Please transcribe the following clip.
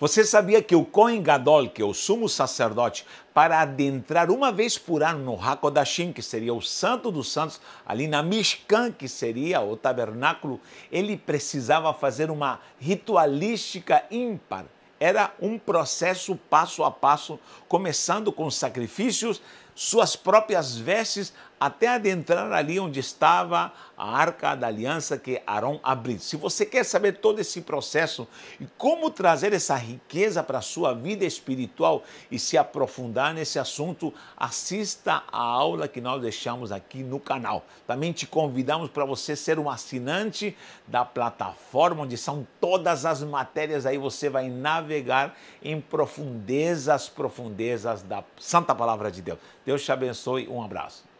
Você sabia que o Kohen Gadol, que é o sumo sacerdote, para adentrar uma vez por ano no Hakodashim, que seria o santo dos santos, ali na Mishkan, que seria o tabernáculo, ele precisava fazer uma ritualística ímpar. Era um processo passo a passo, começando com sacrifícios, suas próprias vestes, até adentrar ali onde estava a arca da aliança que Arão abriu. Se você quer saber todo esse processo e como trazer essa riqueza para a sua vida espiritual e se aprofundar nesse assunto, assista a aula que nós deixamos aqui no canal. Também te convidamos para você ser um assinante da plataforma onde são todas as matérias aí você vai navegar em profundezas, profundezas da santa palavra de Deus. Deus te abençoe, um abraço.